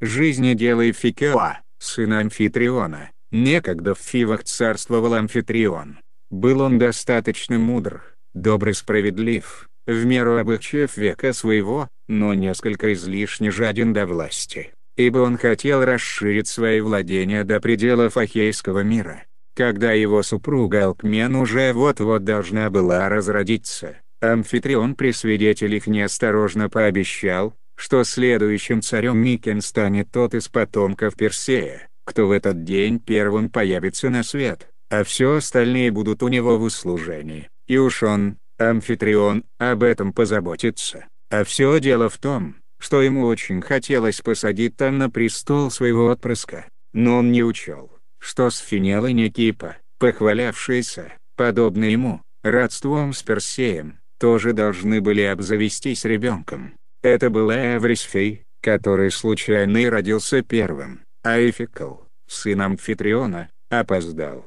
жизни делай Фикеа, сына Амфитриона, некогда в Фивах царствовал Амфитрион. Был он достаточно мудр, добр и справедлив, в меру обычаев века своего, но несколько излишне жаден до власти, ибо он хотел расширить свои владения до пределов Ахейского мира. Когда его супруга Алкмен уже вот-вот должна была разродиться, Амфитрион при свидетелях неосторожно пообещал, что следующим царем Микен станет тот из потомков Персея, кто в этот день первым появится на свет, а все остальные будут у него в услужении, и уж он, Амфитрион, об этом позаботится. А все дело в том, что ему очень хотелось посадить там на престол своего отпрыска, но он не учел, что Сфинел и Никипа, похвалявшиеся, подобно ему, родством с Персеем, тоже должны были обзавестись ребенком. Это был Эврисфей, который случайно и родился первым, а Эфикл, сын Амфитриона, опоздал.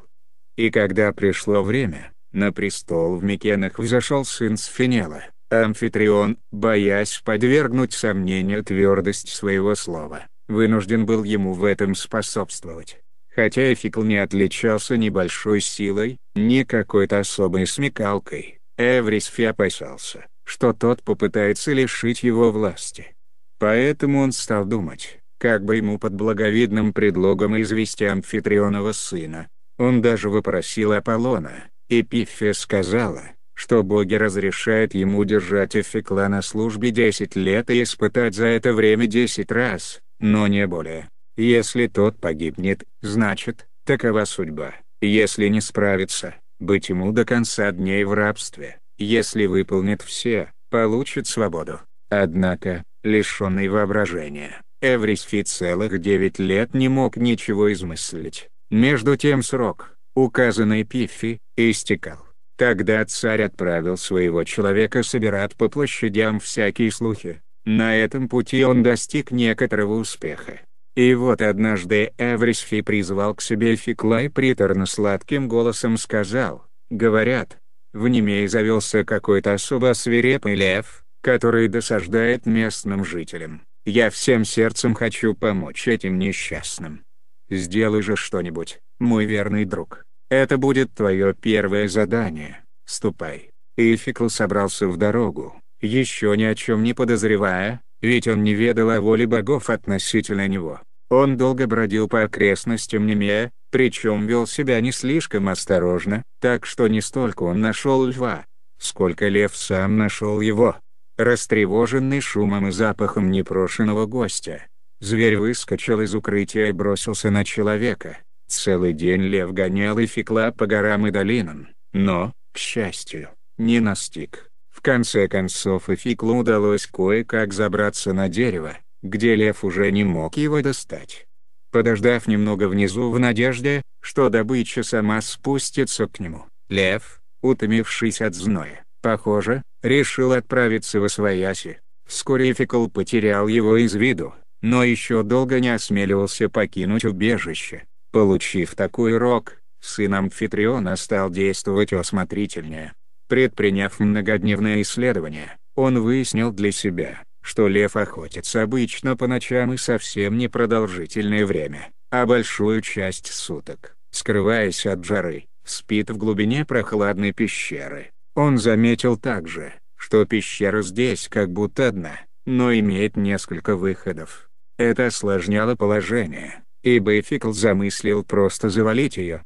И когда пришло время, на престол в Микенах взошел сын Сфинела, Амфитрион, боясь подвергнуть сомнению твердость своего слова, вынужден был ему в этом способствовать. Хотя Эфикл не отличался ни большой силой, ни какой-то особой смекалкой, Эврисфи опасался, что тот попытается лишить его власти. Поэтому он стал думать, как бы ему под благовидным предлогом извести амфитрионова сына. Он даже выпросил Аполлона, и Пиффия сказала, что боги разрешают ему держать Эфекла на службе 10 лет и испытать за это время 10 раз, но не более. Если тот погибнет, значит, такова судьба, если не справится, быть ему до конца дней в рабстве. Если выполнит все, получит свободу. Однако, лишенный воображения, Эврисфи целых 9 лет не мог ничего измыслить. Между тем срок, указанный Пифи, истекал. Тогда царь отправил своего человека собирать по площадям всякие слухи. На этом пути он достиг некоторого успеха. И вот однажды Эврисфи призвал к себе Фиклай и приторно-сладким голосом сказал, «Говорят, в Немее завелся какой-то особо свирепый лев, который досаждает местным жителям. Я всем сердцем хочу помочь этим несчастным. Сделай же что-нибудь, мой верный друг. Это будет твое первое задание. Ступай. Ификл собрался в дорогу, еще ни о чем не подозревая, ведь он не ведал о воле богов относительно него. Он долго бродил по окрестностям Немея, причем вел себя не слишком осторожно, так что не столько он нашел льва, сколько лев сам нашел его. Растревоженный шумом и запахом непрошенного гостя, зверь выскочил из укрытия и бросился на человека. Целый день лев гонял и фекла по горам и долинам, но, к счастью, не настиг. В конце концов и феклу удалось кое-как забраться на дерево, где лев уже не мог его достать. Подождав немного внизу в надежде, что добыча сама спустится к нему, лев, утомившись от зноя, похоже, решил отправиться в Освояси. Вскоре Фикл потерял его из виду, но еще долго не осмеливался покинуть убежище. Получив такой урок, сын Амфитриона стал действовать осмотрительнее. Предприняв многодневное исследование, он выяснил для себя, что лев охотится обычно по ночам и совсем не продолжительное время, а большую часть суток, скрываясь от жары, спит в глубине прохладной пещеры. Он заметил также, что пещера здесь как будто одна, но имеет несколько выходов. Это осложняло положение, и Бэйфикл замыслил просто завалить ее.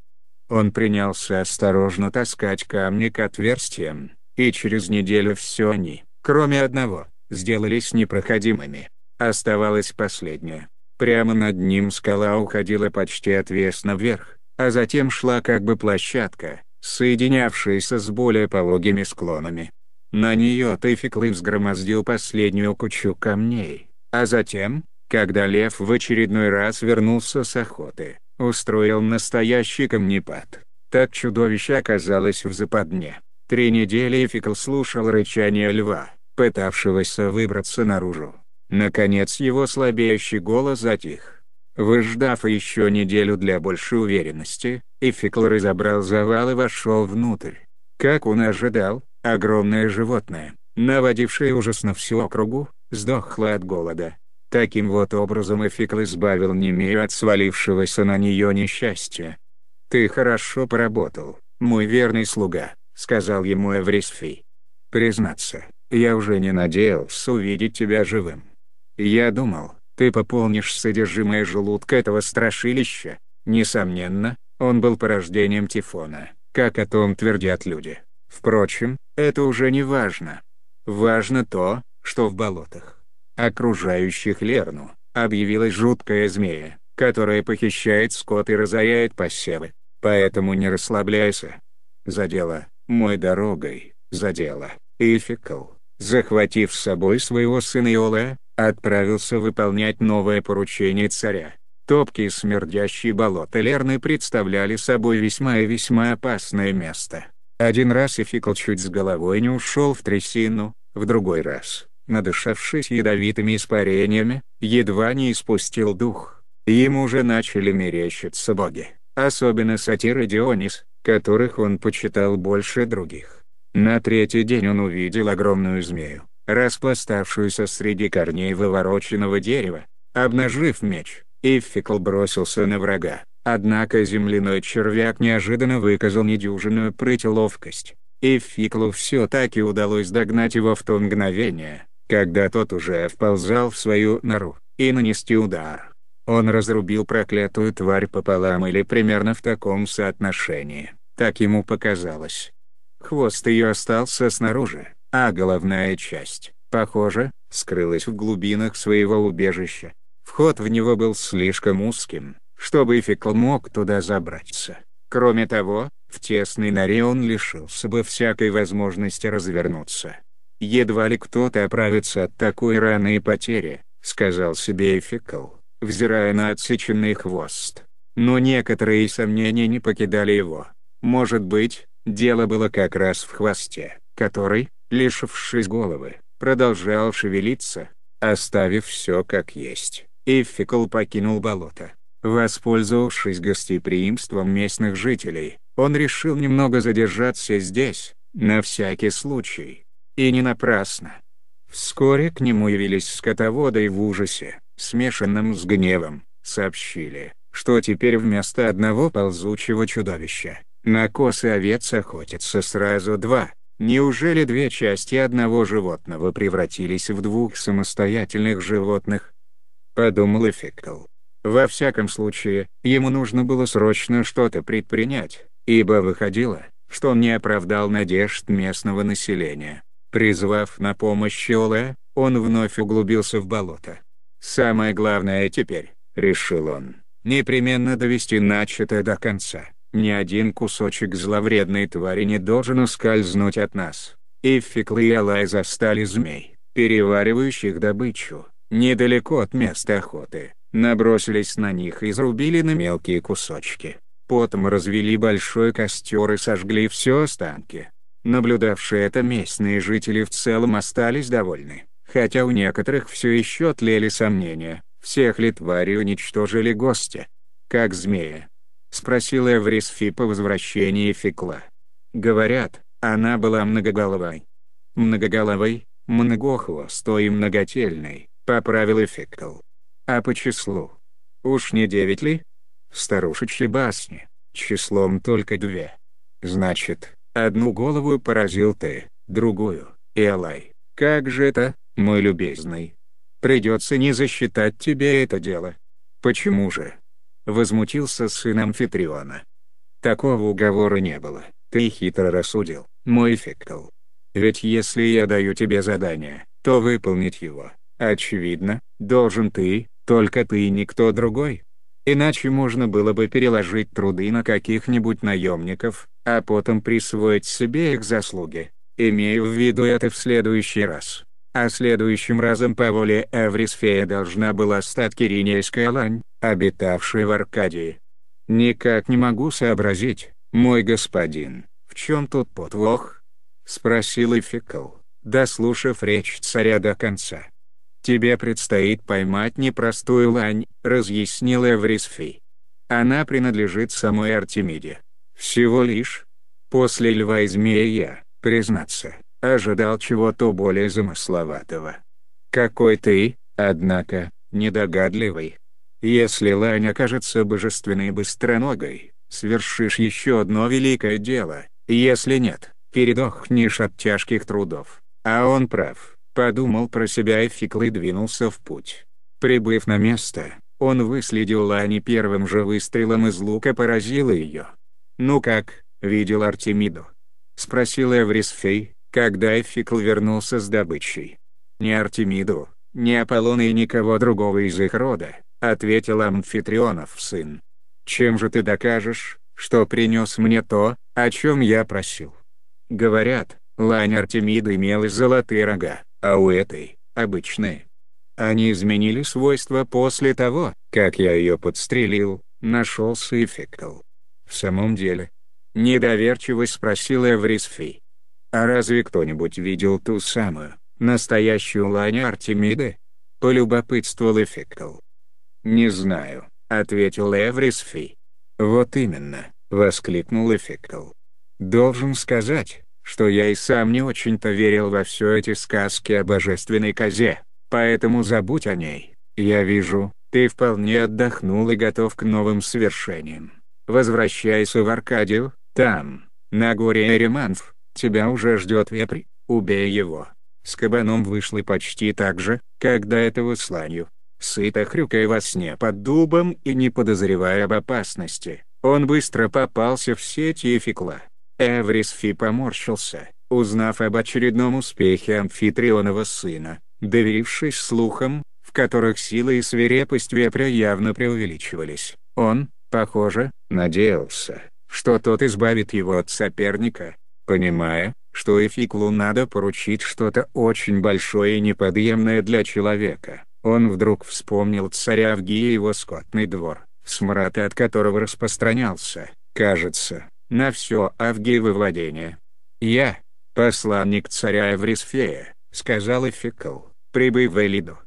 Он принялся осторожно таскать камни к отверстиям, и через неделю все они, кроме одного, сделались непроходимыми. Оставалась последняя. Прямо над ним скала уходила почти отвесно вверх, а затем шла как бы площадка, соединявшаяся с более пологими склонами. На нее Тефиклы взгромоздил последнюю кучу камней, а затем, когда лев в очередной раз вернулся с охоты, устроил настоящий камнепад. Так чудовище оказалось в западне. Три недели Эфикл слушал рычание льва, пытавшегося выбраться наружу. Наконец его слабеющий голос затих. Выждав еще неделю для большей уверенности, Эфикл разобрал завал и вошел внутрь. Как он ожидал, огромное животное, наводившее ужас на всю округу, сдохло от голода. Таким вот образом Эфикл избавил Немею от свалившегося на нее несчастья. «Ты хорошо поработал, мой верный слуга», — сказал ему Эврисфий. «Признаться, я уже не надеялся увидеть тебя живым. Я думал, ты пополнишь содержимое желудка этого страшилища. Несомненно, он был порождением Тифона, как о том твердят люди. Впрочем, это уже не важно. Важно то, что в болотах, окружающих Лерну, объявилась жуткая змея, которая похищает скот и разоряет посевы. Поэтому не расслабляйся. За дело, мой дорогой, за дело, Ификл захватив с собой своего сына Иолая, отправился выполнять новое поручение царя. Топкие, смердящие болота Лерны представляли собой весьма и весьма опасное место. Один раз Эфикл чуть с головой не ушел в трясину, в другой раз, надышавшись ядовитыми испарениями, едва не испустил дух. Ему уже начали мерещиться боги, особенно сатир Дионис, которых он почитал больше других. На третий день он увидел огромную змею, распластавшуюся среди корней вывороченного дерева, обнажив меч, Иффикл бросился на врага. Однако земляной червяк неожиданно выказал недюжинную прыть и и Фиклу все-таки удалось догнать его в то мгновение, когда тот уже вползал в свою нору, и нанести удар. Он разрубил проклятую тварь пополам или примерно в таком соотношении, так ему показалось. Хвост ее остался снаружи, а головная часть, похоже, скрылась в глубинах своего убежища. Вход в него был слишком узким, чтобы Фикл мог туда забраться. Кроме того, в тесной норе он лишился бы всякой возможности развернуться. «Едва ли кто-то оправится от такой раны и потери», — сказал себе Эфикл, взирая на отсеченный хвост. Но некоторые сомнения не покидали его. Может быть, Дело было как раз в хвосте, который, лишившись головы, продолжал шевелиться, оставив все как есть. Эффикл покинул болото. Воспользовавшись гостеприимством местных жителей, он решил немного задержаться здесь, на всякий случай. И не напрасно. Вскоре к нему явились скотоводы и в ужасе, смешанном с гневом, сообщили, что теперь вместо одного ползучего чудовища на косы овец охотятся сразу два. Неужели две части одного животного превратились в двух самостоятельных животных? Подумал Эфикл. Во всяком случае, ему нужно было срочно что-то предпринять, ибо выходило, что он не оправдал надежд местного населения. Призвав на помощь Олэ, он вновь углубился в болото. «Самое главное теперь», — решил он, — «непременно довести начатое до конца». Ни один кусочек зловредной твари не должен ускользнуть от нас. Эффикл и Алай застали змей, переваривающих добычу, недалеко от места охоты, набросились на них и зарубили на мелкие кусочки. Потом развели большой костер и сожгли все останки. Наблюдавшие это местные жители в целом остались довольны, хотя у некоторых все еще тлели сомнения, всех ли твари уничтожили гости. Как змея, — спросил Эврис Фи по возвращении Фекла. «Говорят, она была многоголовой». «Многоголовой, многохвостой и многотельной», — поправил Фекл. «А по числу? Уж не девять ли?» «В старушечьей басне, числом только две». «Значит, одну голову поразил ты, другую, Элай. Как же это, мой любезный? Придется не засчитать тебе это дело». «Почему же?» — возмутился сын Амфитриона. «Такого уговора не было, ты хитро рассудил, мой фикл. Ведь если я даю тебе задание, то выполнить его, очевидно, должен ты, только ты и никто другой. Иначе можно было бы переложить труды на каких-нибудь наемников, а потом присвоить себе их заслуги. Имею в виду это в следующий раз. А следующим разом по воле Эврисфея должна была стать Киринейская лань обитавший в Аркадии. «Никак не могу сообразить, мой господин, в чем тут подвох?» — спросил Ификл, дослушав речь царя до конца. «Тебе предстоит поймать непростую лань», — разъяснила Эврисфи. «Она принадлежит самой Артемиде. Всего лишь. После льва и змея, я, признаться, ожидал чего-то более замысловатого. Какой ты, однако, недогадливый». Если лань окажется божественной быстроногой, свершишь еще одно великое дело, если нет, передохнешь от тяжких трудов. А он прав, подумал про себя и Фикл и двинулся в путь. Прибыв на место, он выследил Лани первым же выстрелом из лука поразил ее. «Ну как, видел Артемиду?» — спросил Эврисфей, когда Эфикл вернулся с добычей. «Не Артемиду, не Аполлона и никого другого из их рода, — ответил Амфитрионов сын. «Чем же ты докажешь, что принес мне то, о чем я просил?» Говорят, лань Артемида имела золотые рога, а у этой — обычные. Они изменили свойства после того, как я ее подстрелил, нашелся и В самом деле? Недоверчиво спросил Эврисфи. А разве кто-нибудь видел ту самую, настоящую лань Артемиды? Полюбопытствовал и фикал. «Не знаю», — ответил Эврис «Вот именно», — воскликнул Эфикл. «Должен сказать, что я и сам не очень-то верил во все эти сказки о божественной козе, поэтому забудь о ней. Я вижу, ты вполне отдохнул и готов к новым свершениям. Возвращайся в Аркадию, там, на горе Эриманф, тебя уже ждет вепрь, убей его». С кабаном вышли почти так же, как до этого сланью сыто хрюкая во сне под дубом и не подозревая об опасности. Он быстро попался в сеть Ефикла. Эврис Фи поморщился, узнав об очередном успехе амфитрионова сына, доверившись слухам, в которых сила и свирепость вепря явно преувеличивались. Он, похоже, надеялся, что тот избавит его от соперника, понимая, что Эфиклу надо поручить что-то очень большое и неподъемное для человека. Он вдруг вспомнил царя Авгия и его скотный двор, смрад от которого распространялся, кажется, на все Авгиевы владения. «Я, посланник царя Эврисфея», — сказал Эфикл, прибыв в Элиду.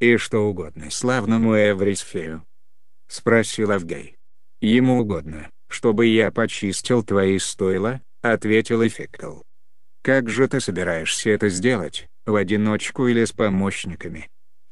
«И что угодно славному Эврисфею?» — спросил Авгей. «Ему угодно, чтобы я почистил твои стойла», — ответил Эфикл. «Как же ты собираешься это сделать, в одиночку или с помощниками?»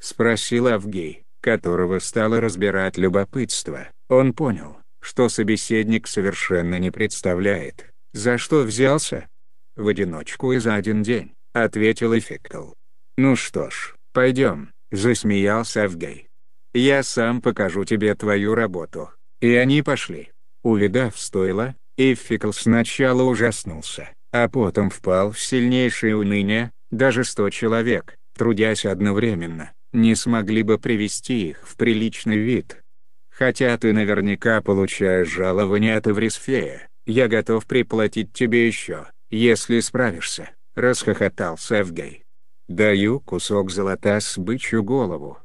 Спросил Авгей, которого стало разбирать любопытство. Он понял, что собеседник совершенно не представляет, за что взялся. «В одиночку и за один день», — ответил Эфикл. «Ну что ж, пойдем», — засмеялся Авгей. «Я сам покажу тебе твою работу». И они пошли. Увидав стойло, Эфикл сначала ужаснулся, а потом впал в сильнейшее уныние, даже сто человек, трудясь одновременно, не смогли бы привести их в приличный вид. Хотя ты наверняка получаешь жалование от Эврисфея, я готов приплатить тебе еще, если справишься», — расхохотался Эвгей. «Даю кусок золота с бычью голову.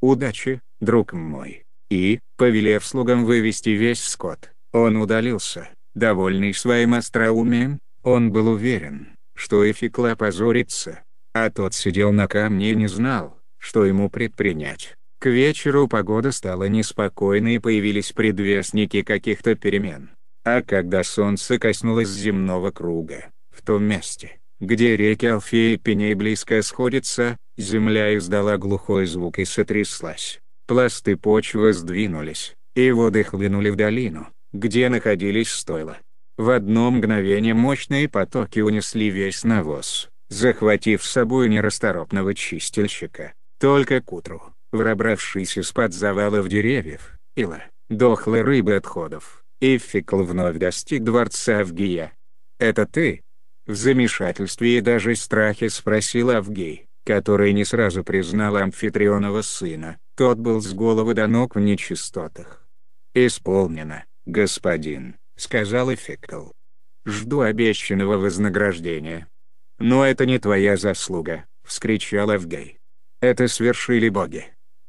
Удачи, друг мой». И, повелев слугам вывести весь скот, он удалился, довольный своим остроумием, он был уверен, что Эфикла позорится, а тот сидел на камне и не знал, что ему предпринять. К вечеру погода стала неспокойной и появились предвестники каких-то перемен. А когда солнце коснулось земного круга, в том месте, где реки Алфеи и Пеней близко сходятся, земля издала глухой звук и сотряслась. Пласты почвы сдвинулись, и воды хлынули в долину, где находились стойла. В одно мгновение мощные потоки унесли весь навоз, захватив с собой нерасторопного чистильщика. Только к утру, пробравшись из-под завалов деревьев, пила, дохлой рыбы отходов, Эффикл вновь достиг дворца Авгия. «Это ты?» В замешательстве и даже страхе спросил Авгей, который не сразу признал амфитрионова сына, тот был с головы до ног в нечистотах. «Исполнено, господин», — сказал Эффикл. «Жду обещанного вознаграждения». «Но это не твоя заслуга», — вскричал Авгей. Это свершили боги.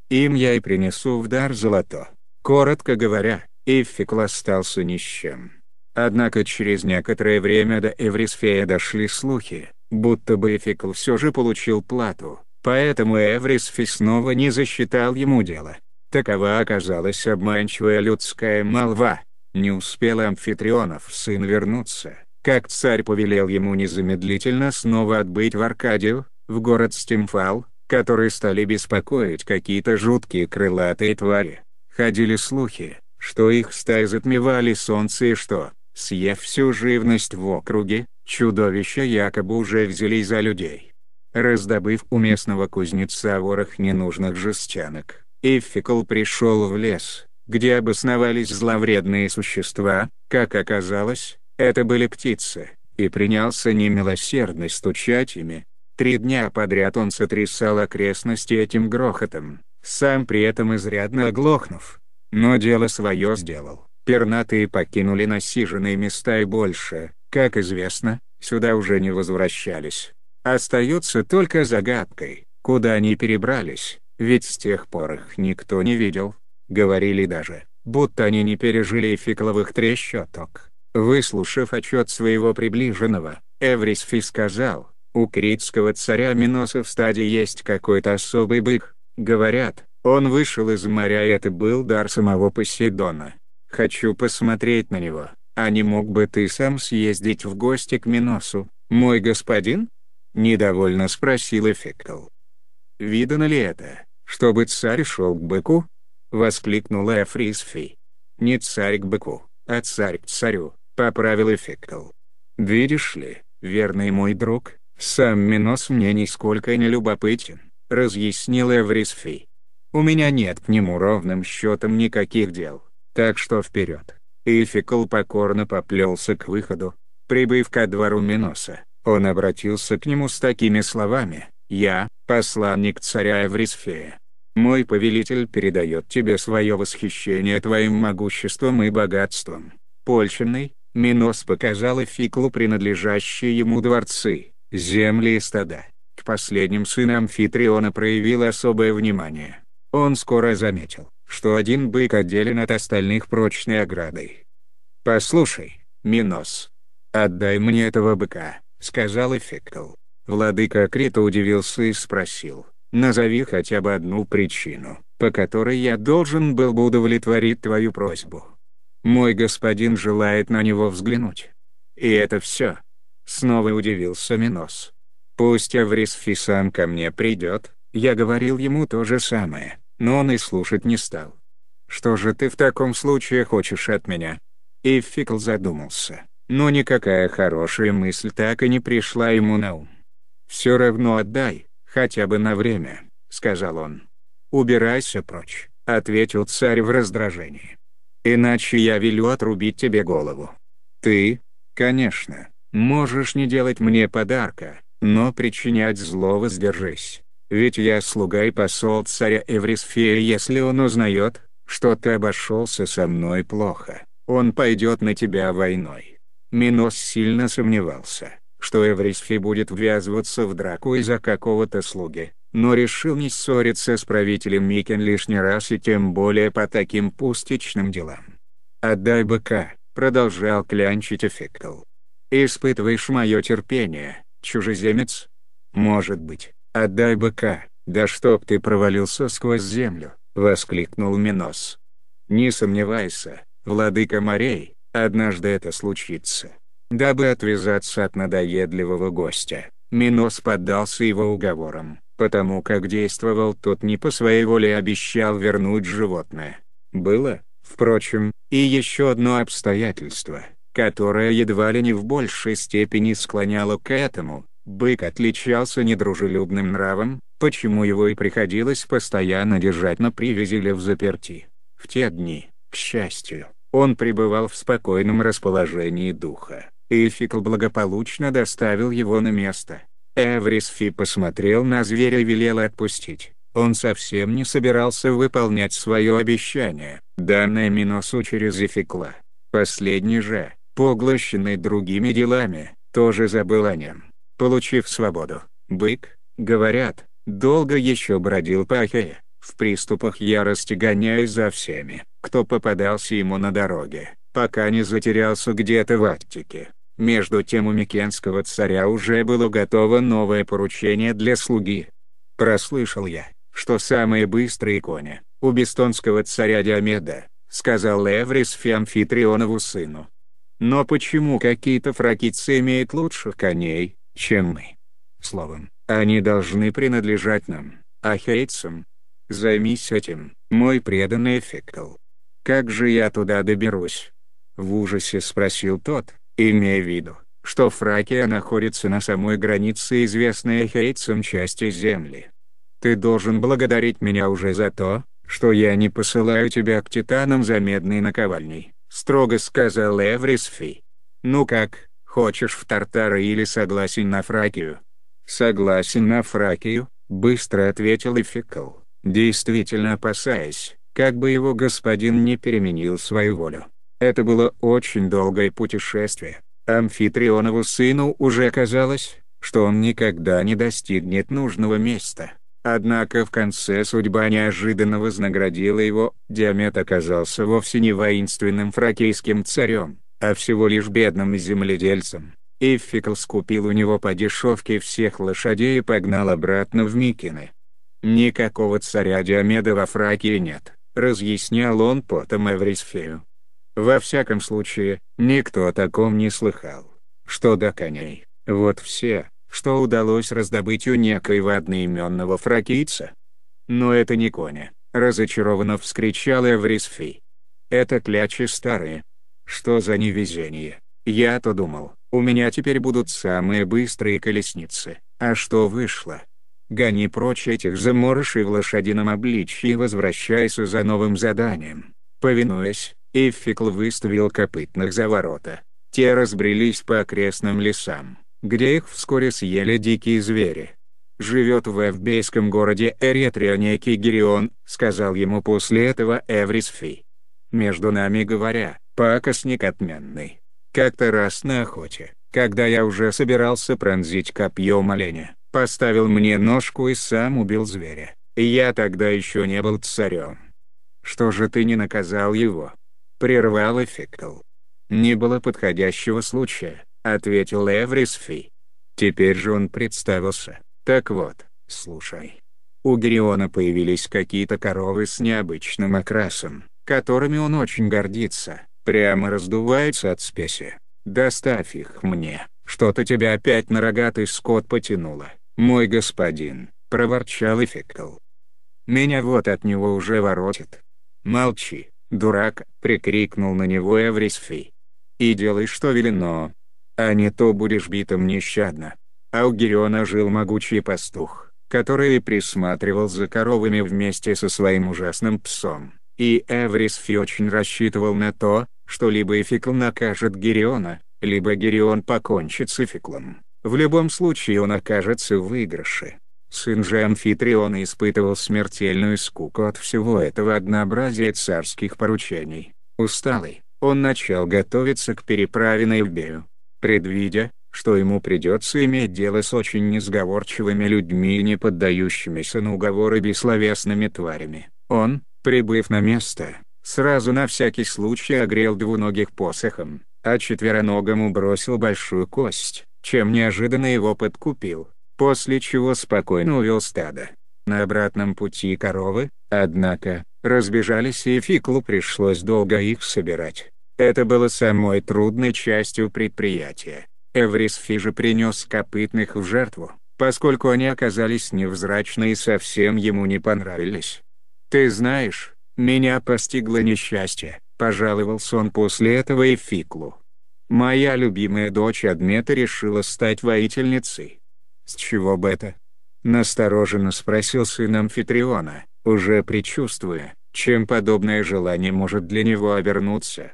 Им я и принесу в дар золото. Коротко говоря, Эффикл остался ни с чем. Однако через некоторое время до Эврисфея дошли слухи, будто бы Эфикл все же получил плату, поэтому Эврисфей снова не засчитал ему дело. Такова оказалась обманчивая людская молва. Не успел Амфитрионов сын вернуться, как царь повелел ему незамедлительно снова отбыть в Аркадию, в город Стимфал, которые стали беспокоить какие-то жуткие крылатые твари. Ходили слухи, что их стаи затмевали солнце и что, съев всю живность в округе, чудовища якобы уже взялись за людей. Раздобыв у местного кузнеца ворох ненужных жестянок, Эффикл пришел в лес, где обосновались зловредные существа, как оказалось, это были птицы, и принялся немилосердно стучать ими, Три дня подряд он сотрясал окрестности этим грохотом, сам при этом изрядно оглохнув. Но дело свое сделал. Пернатые покинули насиженные места и больше, как известно, сюда уже не возвращались. Остается только загадкой, куда они перебрались, ведь с тех пор их никто не видел. Говорили даже, будто они не пережили фекловых трещоток. Выслушав отчет своего приближенного, Эврисфи сказал, у критского царя Миноса в стаде есть какой-то особый бык, говорят, он вышел из моря и это был дар самого Посейдона. Хочу посмотреть на него, а не мог бы ты сам съездить в гости к Миносу, мой господин?» Недовольно спросил Эфикл. «Видано ли это, чтобы царь шел к быку?» Воскликнула Эфрисфи. «Не царь к быку, а царь к царю», — поправил Эфикл. «Видишь ли, верный мой друг, «Сам Минос мне нисколько не любопытен», — разъяснил Эврисфий. «У меня нет к нему ровным счетом никаких дел, так что вперед». Ильфикл покорно поплелся к выходу. Прибыв ко двору Миноса, он обратился к нему с такими словами «Я, посланник царя Эврисфея, мой повелитель передает тебе свое восхищение твоим могуществом и богатством. Польщенный, Минос показал Эфиклу принадлежащие ему дворцы земли и стада. К последним сынам Фитриона проявил особое внимание. Он скоро заметил, что один бык отделен от остальных прочной оградой. «Послушай, Минос, отдай мне этого быка», — сказал Эфектл. Владыка Крита удивился и спросил, «Назови хотя бы одну причину, по которой я должен был бы удовлетворить твою просьбу». «Мой господин желает на него взглянуть». «И это все», Снова удивился Минос. «Пусть Аврисфи сам ко мне придет, я говорил ему то же самое, но он и слушать не стал. Что же ты в таком случае хочешь от меня?» И Фикл задумался, но никакая хорошая мысль так и не пришла ему на ум. «Все равно отдай, хотя бы на время», — сказал он. «Убирайся прочь», — ответил царь в раздражении. «Иначе я велю отрубить тебе голову». «Ты?» «Конечно», Можешь не делать мне подарка, но причинять зло воздержись. Ведь я слуга и посол царя Эврисфея, если он узнает, что ты обошелся со мной плохо, он пойдет на тебя войной». Минос сильно сомневался, что Эврисфей будет ввязываться в драку из-за какого-то слуги, но решил не ссориться с правителем Микен лишний раз и тем более по таким пустячным делам. «Отдай быка», — продолжал клянчить Эфикл. Испытываешь мое терпение, чужеземец? Может быть, отдай а быка, да чтоб ты провалился сквозь землю, воскликнул Минос. Не сомневайся, владыка морей, однажды это случится. Дабы отвязаться от надоедливого гостя, Минос поддался его уговорам, потому как действовал тот не по своей воле а обещал вернуть животное. Было, впрочем, и еще одно обстоятельство — которая едва ли не в большей степени склоняла к этому. Бык отличался недружелюбным нравом, почему его и приходилось постоянно держать на привязи или в заперти. В те дни, к счастью, он пребывал в спокойном расположении духа, и Фикл благополучно доставил его на место. Эврис посмотрел на зверя и велел отпустить. Он совсем не собирался выполнять свое обещание, данное Миносу через Эфикла. Последний же, поглощенный другими делами, тоже забыл о нем. Получив свободу, бык, говорят, долго еще бродил по Ахее, в приступах ярости гоняясь за всеми, кто попадался ему на дороге, пока не затерялся где-то в Аттике. Между тем у Микенского царя уже было готово новое поручение для слуги. Прослышал я, что самые быстрые кони, у бестонского царя Диомеда, сказал Эврис Феамфитрионову сыну, но почему какие-то фракицы имеют лучших коней, чем мы? Словом, они должны принадлежать нам, ахейцам. Займись этим, мой преданный Фикл. Как же я туда доберусь? В ужасе спросил тот, имея в виду, что Фракия находится на самой границе известной ахейцам части земли. Ты должен благодарить меня уже за то, что я не посылаю тебя к титанам за медной наковальней. — строго сказал Эврисфи. «Ну как, хочешь в Тартары или согласен на Фракию?» «Согласен на Фракию», — быстро ответил Эфикл, действительно опасаясь, как бы его господин не переменил свою волю. Это было очень долгое путешествие. Амфитрионову сыну уже казалось, что он никогда не достигнет нужного места. Однако в конце судьба неожиданно вознаградила его, Диамет оказался вовсе не воинственным фракийским царем, а всего лишь бедным земледельцем. Эффикл скупил у него по дешевке всех лошадей и погнал обратно в Микины. «Никакого царя Диомеда во Фракии нет», — разъяснял он потом Эврисфею. Во всяком случае, никто о таком не слыхал. Что до коней, вот все, что удалось раздобыть у некоего одноименного фракийца. «Но это не коня!» — разочарованно вскричал Эврисфи. «Это клячи старые. Что за невезение? Я-то думал, у меня теперь будут самые быстрые колесницы, а что вышло? Гони прочь этих заморышей в лошадином обличье и возвращайся за новым заданием». Повинуясь, Эффикл выставил копытных за ворота. Те разбрелись по окрестным лесам где их вскоре съели дикие звери. «Живет в эвбейском городе Эретрия некий Гирион», — сказал ему после этого Эврис «Между нами говоря, пакостник отменный. Как-то раз на охоте, когда я уже собирался пронзить копьем оленя, поставил мне ножку и сам убил зверя. Я тогда еще не был царем. Что же ты не наказал его?» Прервал Эфикл. Не было подходящего случая ответил Эврисфи. Теперь же он представился. Так вот, слушай. У Гериона появились какие-то коровы с необычным окрасом, которыми он очень гордится, прямо раздувается от спеси. Доставь их мне, что-то тебя опять на рогатый скот потянуло, мой господин, проворчал Эфикл. Меня вот от него уже воротит. Молчи, дурак, прикрикнул на него Эврисфи. И делай, что велено, а не то будешь битым нещадно. А у Гериона жил могучий пастух, который присматривал за коровами вместе со своим ужасным псом. И Эврисфи очень рассчитывал на то, что либо Эфикл накажет Гериона, либо Герион покончит с Эфиклом. В любом случае он окажется в выигрыше. Сын же Амфитриона испытывал смертельную скуку от всего этого однообразия царских поручений. Усталый, он начал готовиться к переправе на Евбею предвидя, что ему придется иметь дело с очень несговорчивыми людьми и не поддающимися на уговоры бессловесными тварями. Он, прибыв на место, сразу на всякий случай огрел двуногих посохом, а четвероногому бросил большую кость, чем неожиданно его подкупил, после чего спокойно увел стадо. На обратном пути коровы, однако, разбежались и Фиклу пришлось долго их собирать. Это было самой трудной частью предприятия. Эврис Фижи принес копытных в жертву, поскольку они оказались невзрачны и совсем ему не понравились. «Ты знаешь, меня постигло несчастье», — пожаловался он после этого и Фиклу. «Моя любимая дочь Адмета решила стать воительницей». «С чего бы это?» — настороженно спросил сын Амфитриона, уже предчувствуя, чем подобное желание может для него обернуться.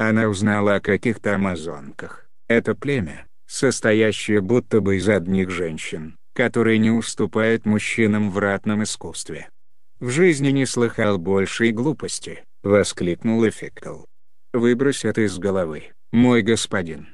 Она узнала о каких-то амазонках. Это племя, состоящее будто бы из одних женщин, которые не уступают мужчинам в ратном искусстве. «В жизни не слыхал большей глупости», — воскликнул Эфикл. «Выбрось это из головы, мой господин.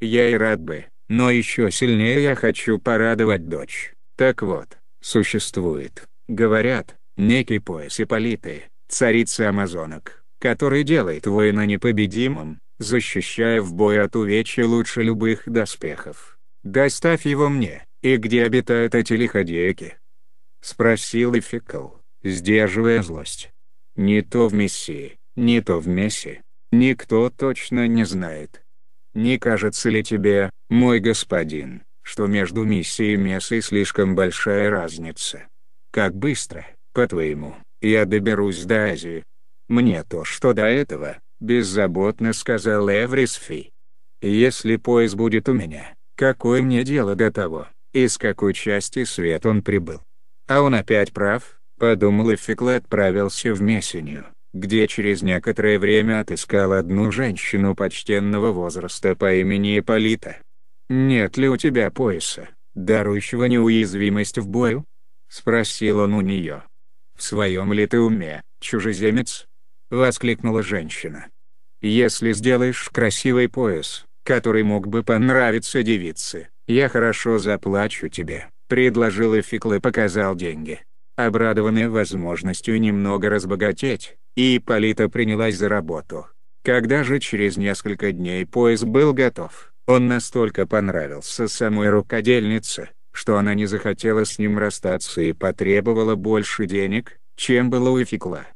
Я и рад бы, но еще сильнее я хочу порадовать дочь. Так вот, существует, говорят, некий пояс Ипполиты, царицы амазонок который делает воина непобедимым, защищая в бой от увечья лучше любых доспехов. «Доставь его мне, и где обитают эти лиходейки?» — спросил Эфикл, сдерживая злость. «Не то в Мессии, не то в Мессе, никто точно не знает. Не кажется ли тебе, мой господин, что между Мессией и Мессой слишком большая разница? Как быстро, по-твоему, я доберусь до Азии?» «Мне то, что до этого», — беззаботно сказал Эврисфи. «Если пояс будет у меня, какое мне дело до того, из какой части свет он прибыл?» «А он опять прав», — подумал Эфикла отправился в Мессинию, где через некоторое время отыскал одну женщину почтенного возраста по имени Полита. «Нет ли у тебя пояса, дарующего неуязвимость в бою?» — спросил он у нее. «В своем ли ты уме, чужеземец?» — воскликнула женщина. «Если сделаешь красивый пояс, который мог бы понравиться девице, я хорошо заплачу тебе», — предложил Эфикл и показал деньги. Обрадованная возможностью немного разбогатеть, Иполита принялась за работу. Когда же через несколько дней пояс был готов, он настолько понравился самой рукодельнице, что она не захотела с ним расстаться и потребовала больше денег, чем было у Эфикла.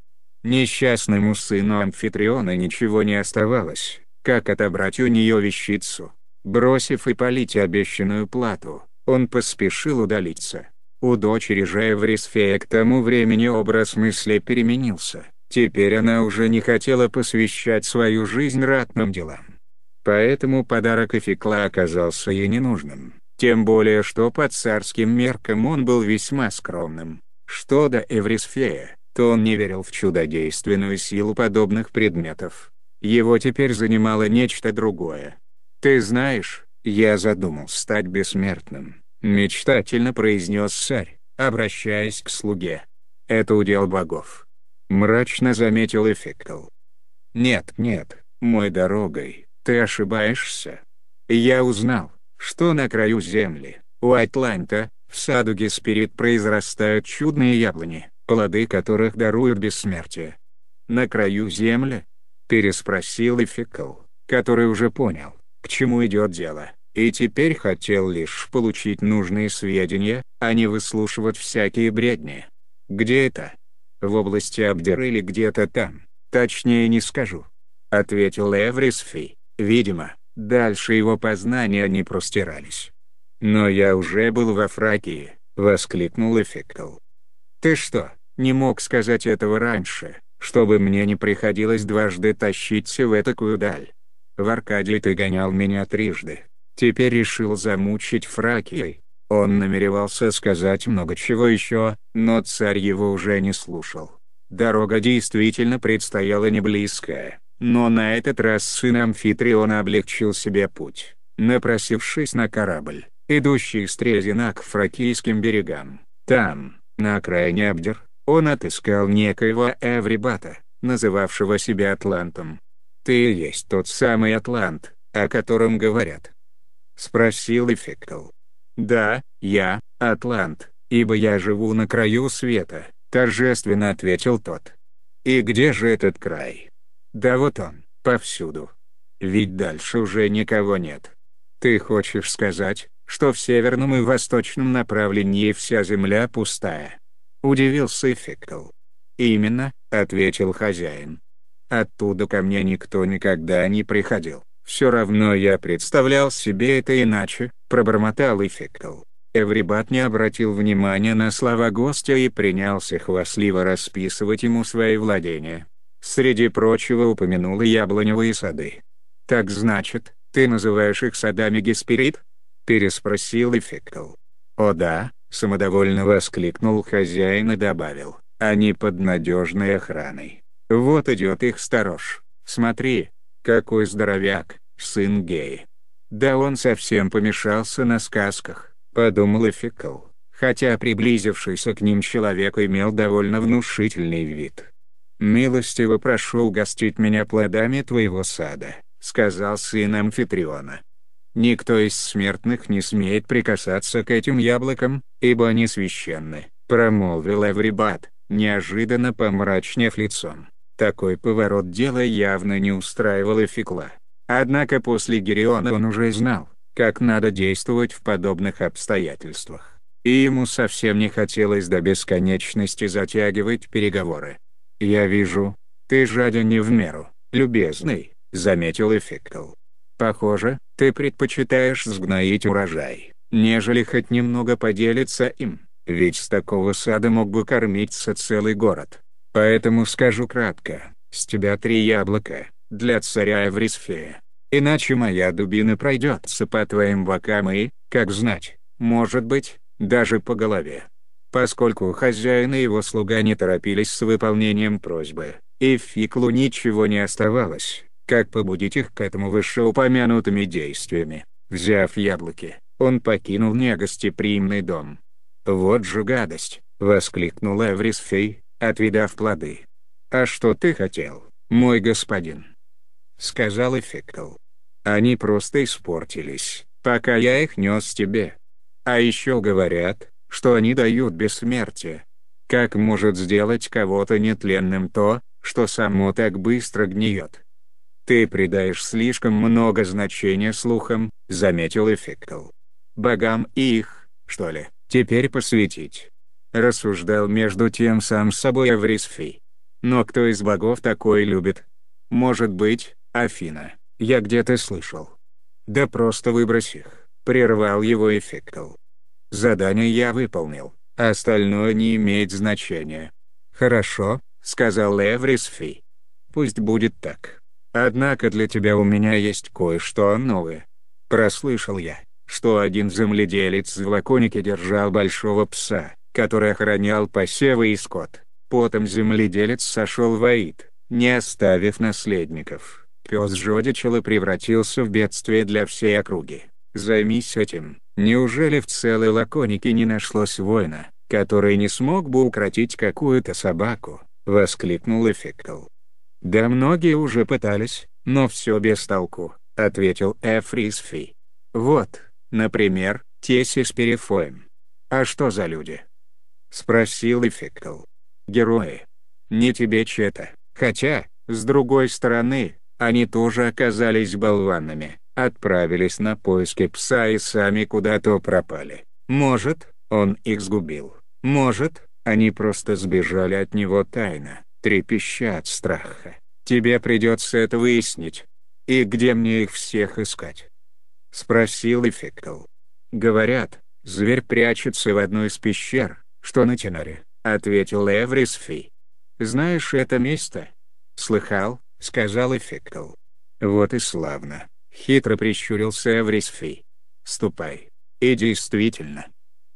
Несчастному сыну Амфитриона ничего не оставалось, как отобрать у нее вещицу. Бросив и полить обещанную плату, он поспешил удалиться. У дочери же Эврисфея к тому времени образ мысли переменился. Теперь она уже не хотела посвящать свою жизнь ратным делам. Поэтому подарок Эфикла оказался ей ненужным. Тем более что по царским меркам он был весьма скромным. Что до Эврисфея, то он не верил в чудодейственную силу подобных предметов. Его теперь занимало нечто другое. «Ты знаешь, я задумал стать бессмертным», — мечтательно произнес царь, обращаясь к слуге. «Это удел богов», — мрачно заметил Эфиктл. «Нет, нет, мой дорогой, ты ошибаешься. Я узнал, что на краю земли, у Атланта, в саду Гесперид произрастают чудные яблони, плоды которых даруют бессмертие. «На краю земли?» — переспросил Эфикал, который уже понял, к чему идет дело, и теперь хотел лишь получить нужные сведения, а не выслушивать всякие бредни. «Где это?» «В области Абдер или где-то там, точнее не скажу», — ответил Эврисфи, видимо. Дальше его познания не простирались. «Но я уже был во Фракии», — воскликнул Эфикл. «Ты что, не мог сказать этого раньше, чтобы мне не приходилось дважды тащиться в такую даль. В Аркадии ты гонял меня трижды. Теперь решил замучить Фракией. Он намеревался сказать много чего еще, но царь его уже не слушал. Дорога действительно предстояла не близкая, но на этот раз сын Амфитриона облегчил себе путь, напросившись на корабль, идущий с Трезина к фракийским берегам. Там, на окраине Абдер, он отыскал некоего Эврибата, называвшего себя Атлантом. «Ты и есть тот самый Атлант, о котором говорят?» — спросил Эфектл. «Да, я, Атлант, ибо я живу на краю света», — торжественно ответил тот. «И где же этот край?» «Да вот он, повсюду. Ведь дальше уже никого нет. Ты хочешь сказать, что в северном и восточном направлении вся земля пустая?» — удивился Фикл. «Именно», — ответил хозяин. «Оттуда ко мне никто никогда не приходил. Все равно я представлял себе это иначе», — пробормотал Ификл. Эврибат не обратил внимания на слова гостя и принялся хвастливо расписывать ему свои владения. Среди прочего упомянул и яблоневые сады. «Так значит, ты называешь их садами Геспирит? переспросил Ификл. «О да, Самодовольно воскликнул хозяин и добавил, они под надежной охраной. Вот идет их сторож, смотри, какой здоровяк, сын гей. Да он совсем помешался на сказках, подумал Эфикл, хотя приблизившийся к ним человек имел довольно внушительный вид. «Милостиво прошу угостить меня плодами твоего сада», — сказал сын Амфитриона. Никто из смертных не смеет прикасаться к этим яблокам, ибо они священны», — промолвил Эврибат, неожиданно помрачнев лицом. Такой поворот дела явно не устраивал Эфикла. Однако после Гериона он уже знал, как надо действовать в подобных обстоятельствах. И ему совсем не хотелось до бесконечности затягивать переговоры. «Я вижу, ты жаден не в меру, любезный», — заметил Эфикл. Похоже, ты предпочитаешь сгноить урожай, нежели хоть немного поделиться им, ведь с такого сада мог бы кормиться целый город. Поэтому скажу кратко, с тебя три яблока, для царя Эврисфея. Иначе моя дубина пройдется по твоим бокам и, как знать, может быть, даже по голове. Поскольку хозяин и его слуга не торопились с выполнением просьбы, и Фиклу ничего не оставалось, как побудить их к этому вышеупомянутыми действиями. Взяв яблоки, он покинул негостеприимный дом. «Вот же гадость!» — воскликнул Эврис Фей, отвидав плоды. «А что ты хотел, мой господин?» — сказал Эфикл. «Они просто испортились, пока я их нес тебе. А еще говорят, что они дают бессмертие. Как может сделать кого-то нетленным то, что само так быстро гниет?» «Ты придаешь слишком много значения слухам», — заметил Эфиктл. «Богам и их, что ли, теперь посвятить?» Рассуждал между тем сам с собой Аврисфий. «Но кто из богов такой любит?» «Может быть, Афина, я где-то слышал». «Да просто выбрось их», — прервал его Эфиктл. «Задание я выполнил, а остальное не имеет значения». «Хорошо», — сказал Эврисфи. «Пусть будет так». Однако для тебя у меня есть кое-что новое. Прослышал я, что один земледелец в Лаконике держал большого пса, который охранял посевы и скот. Потом земледелец сошел в Аид, не оставив наследников. Пес жодичил и превратился в бедствие для всей округи. Займись этим. Неужели в целой Лаконике не нашлось воина, который не смог бы укротить какую-то собаку? Воскликнул Эфикл. «Да многие уже пытались, но все без толку», — ответил Эфрисфи. «Вот, например, Тесис Перефоем. А что за люди?» — спросил Эфикл. «Герои. Не тебе чета, хотя, с другой стороны, они тоже оказались болванами, отправились на поиски пса и сами куда-то пропали. Может, он их сгубил. Может, они просто сбежали от него тайно трепеща от страха. «Тебе придется это выяснить. И где мне их всех искать?» — спросил Эфикл. «Говорят, зверь прячется в одной из пещер, что на Теноре», — ответил Эврисфи. «Знаешь это место?» «Слыхал», — сказал Эфикл. «Вот и славно», — хитро прищурился Эврисфи. «Ступай». И действительно.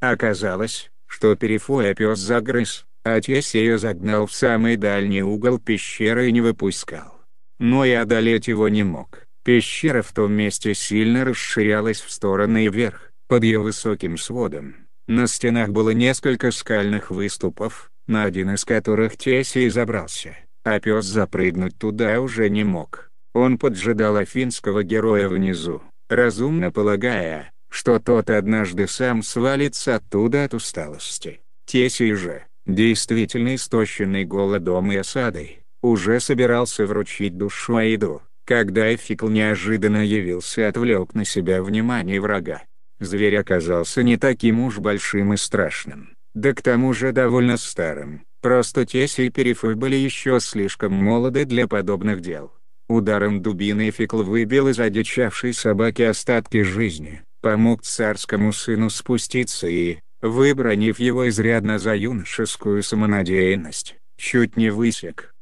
Оказалось, что Перифоя пес загрыз, Отец ее загнал в самый дальний угол пещеры и не выпускал. Но и одолеть его не мог. Пещера в том месте сильно расширялась в стороны и вверх, под ее высоким сводом. На стенах было несколько скальных выступов, на один из которых Тесей забрался, а пес запрыгнуть туда уже не мог. Он поджидал афинского героя внизу, разумно полагая, что тот однажды сам свалится оттуда от усталости. Тесей же, действительно истощенный голодом и осадой, уже собирался вручить душу Аиду, когда Эфикл неожиданно явился и отвлек на себя внимание врага. Зверь оказался не таким уж большим и страшным, да к тому же довольно старым, просто Теси и Перифой были еще слишком молоды для подобных дел. Ударом дубины Эфикл выбил из одичавшей собаки остатки жизни, помог царскому сыну спуститься и, выбронив его изрядно за юношескую самонадеянность, чуть не высек.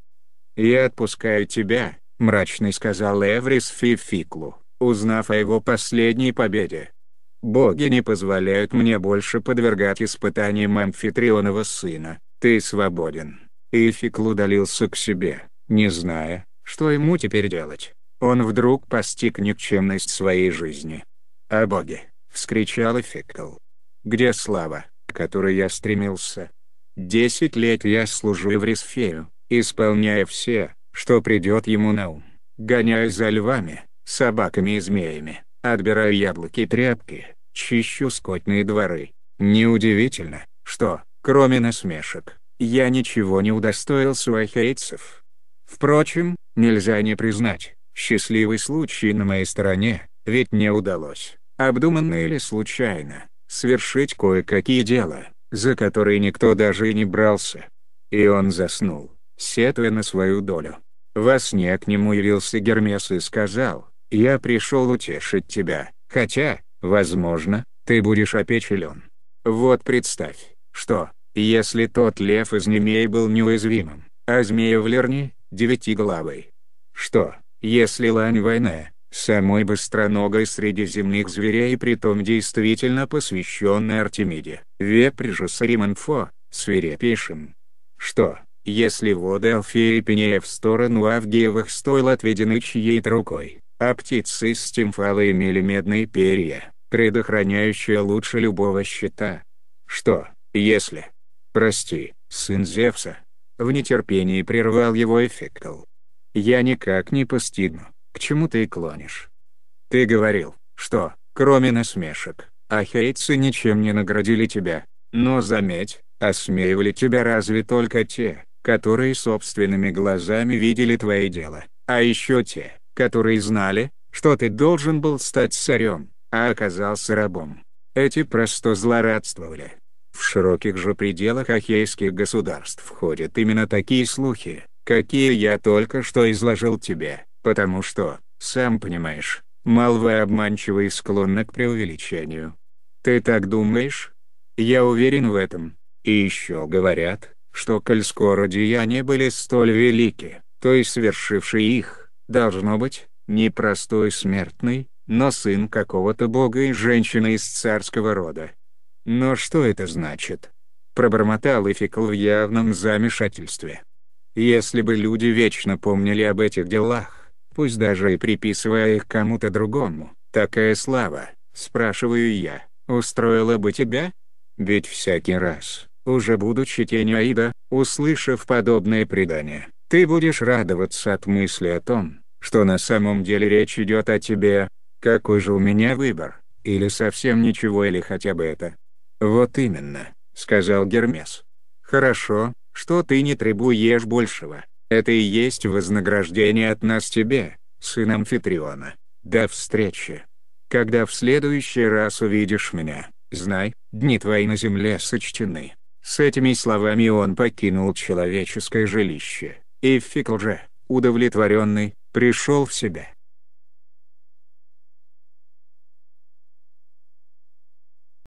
«Я отпускаю тебя», — мрачный сказал Эврис Фификлу, узнав о его последней победе. «Боги не позволяют мне больше подвергать испытаниям амфитрионова сына, ты свободен». Ификл удалился к себе, не зная, что ему теперь делать. Он вдруг постиг никчемность своей жизни. «О боги! — вскричал Ификл где слава, к которой я стремился. Десять лет я служу Еврисфею, исполняя все, что придет ему на ум, гоняя за львами, собаками и змеями, отбираю яблоки и тряпки, чищу скотные дворы. Неудивительно, что, кроме насмешек, я ничего не удостоился у ахейцев. Впрочем, нельзя не признать, счастливый случай на моей стороне, ведь не удалось, обдуманно или случайно, свершить кое-какие дела, за которые никто даже и не брался. И он заснул, сетуя на свою долю. Во сне к нему явился Гермес и сказал, «Я пришел утешить тебя, хотя, возможно, ты будешь опечален. Вот представь, что, если тот лев из Немей был неуязвимым, а змея в Лерне — девятиглавой. Что, если лань война, самой быстроногой среди земных зверей и притом действительно посвященной Артемиде. Вепрь же Сариманфо, свирепейшим. Что, если воды Алфеи Пинея в сторону Авгиевых стоил отведены чьей-то рукой, а птицы с тимфала имели медные перья, предохраняющие лучше любого щита? Что, если... Прости, сын Зевса. В нетерпении прервал его Эфиктл. Я никак не постигну к чему ты клонишь. Ты говорил, что, кроме насмешек, ахейцы ничем не наградили тебя, но заметь, осмеивали тебя разве только те, которые собственными глазами видели твои дела, а еще те, которые знали, что ты должен был стать царем, а оказался рабом. Эти просто злорадствовали. В широких же пределах ахейских государств ходят именно такие слухи, какие я только что изложил тебе. Потому что, сам понимаешь, молва обманчива и склонна к преувеличению. Ты так думаешь? Я уверен в этом. И еще говорят, что коль скоро деяния были столь велики, то и свершивший их, должно быть, не простой смертный, но сын какого-то бога и женщины из царского рода. Но что это значит? Пробормотал Эфикл в явном замешательстве. Если бы люди вечно помнили об этих делах, пусть даже и приписывая их кому-то другому. Такая слава, спрашиваю я, устроила бы тебя? Ведь всякий раз, уже будучи тенью Аида, услышав подобное предание, ты будешь радоваться от мысли о том, что на самом деле речь идет о тебе. Какой же у меня выбор? Или совсем ничего, или хотя бы это? Вот именно, сказал Гермес. Хорошо, что ты не требуешь большего. Это и есть вознаграждение от нас тебе, сын Амфитриона. До встречи. Когда в следующий раз увидишь меня, знай, дни твои на земле сочтены». С этими словами он покинул человеческое жилище, и Фиклже, удовлетворенный, пришел в себя.